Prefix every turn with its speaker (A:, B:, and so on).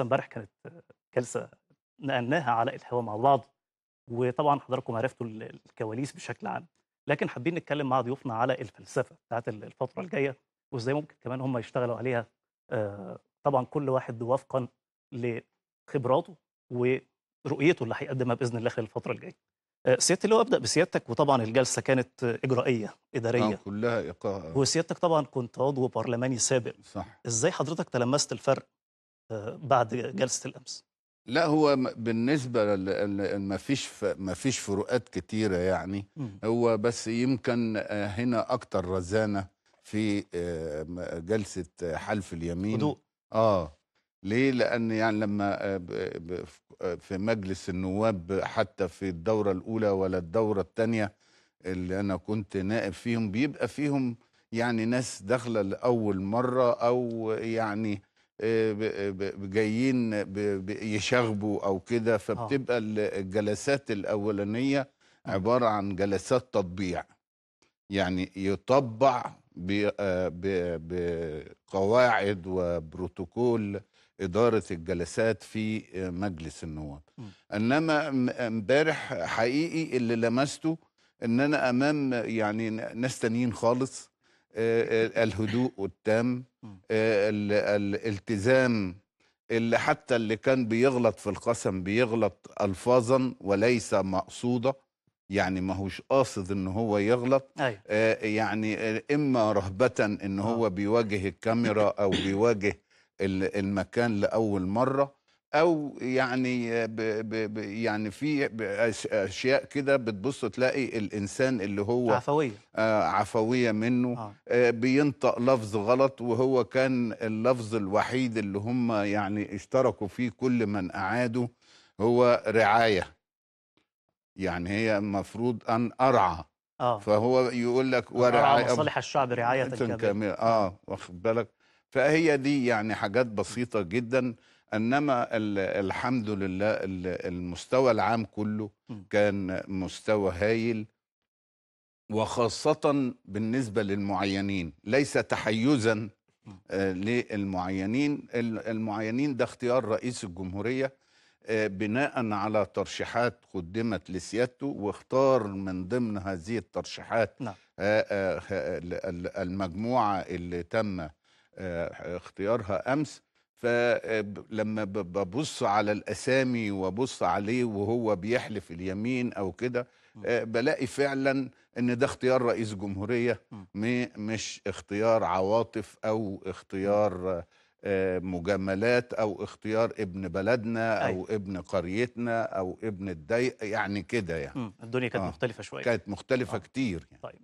A: امبارح كانت جلسه نقلناها على الهواء مع بعض وطبعا حضراتكم عرفتوا الكواليس بشكل عام لكن حابين نتكلم مع ضيوفنا على الفلسفه بتاعت الفتره الجايه وازاي ممكن كمان هم يشتغلوا عليها آه، طبعا كل واحد وفقا لخبراته ورؤيته اللي هيقدمها باذن الله خلال الفتره الجايه آه، سيادتي هو ابدا بسيادتك وطبعا الجلسه كانت اجرائيه اداريه نعم، كلها ايقاع وسيادتك طبعا كنت عضو برلماني سابق صح ازاي حضرتك تلمست الفرق آه، بعد جلسه الامس
B: لا هو بالنسبه ما فيش ما فيش فروقات كتيره يعني هو بس يمكن آه، هنا اكتر رزانه في آه، جلسه حلف اليمين هدوء اه ليه لان يعني لما في مجلس النواب حتى في الدوره الاولى ولا الدوره الثانيه اللي انا كنت نائب فيهم بيبقى فيهم يعني ناس داخله لاول مره او يعني آه، جايين يشاغبوا او كده آه. فبتبقى الجلسات الاولانيه آه. عباره عن جلسات تطبيع يعني يطبع بقواعد وبروتوكول إدارة الجلسات في مجلس النواب إنما امبارح حقيقي اللي لمسته إن أنا أمام يعني ناس تانيين خالص آه، الهدوء التام آه، الالتزام اللي حتى اللي كان بيغلط في القسم بيغلط الفاظا وليس مقصوده يعني ما هوش قاصد ان هو يغلط أيوة. آه يعني آه، اما رهبه ان هو بيواجه الكاميرا او بيواجه المكان لاول مره او يعني ب ب يعني في اشياء كده بتبص تلاقي الانسان اللي هو عفويه آه عفويه منه آه. آه بينطق لفظ غلط وهو كان اللفظ الوحيد اللي هم يعني اشتركوا فيه كل من اعادوا هو رعايه يعني هي المفروض ان ارعى آه. فهو يقول لك ورعايه مصالح
A: الشعب رعايه كامله
B: اه واخد بالك فهي دي يعني حاجات بسيطه جدا انما الحمد لله المستوى العام كله كان مستوى هايل وخاصه بالنسبه للمعينين ليس تحيزا آه، للمعينين المعينين ده اختيار رئيس الجمهوريه آه، بناء على ترشيحات قدمت لسيادته واختار من ضمن هذه الترشيحات نعم. آه، المجموعه اللي تم اختيارها امس فلما آه، ببص على الاسامي وابص عليه وهو بيحلف اليمين او كده آه، بلاقي فعلا ان ده اختيار رئيس جمهوريه مش اختيار عواطف او اختيار آه، مجاملات او اختيار ابن بلدنا او أي. أيوة. ابن قريتنا او ابن الضيق يعني كده يعني الدنيا كانت آه. مختلفه شويه كانت مختلفه آه. كتير
A: يعني. طيب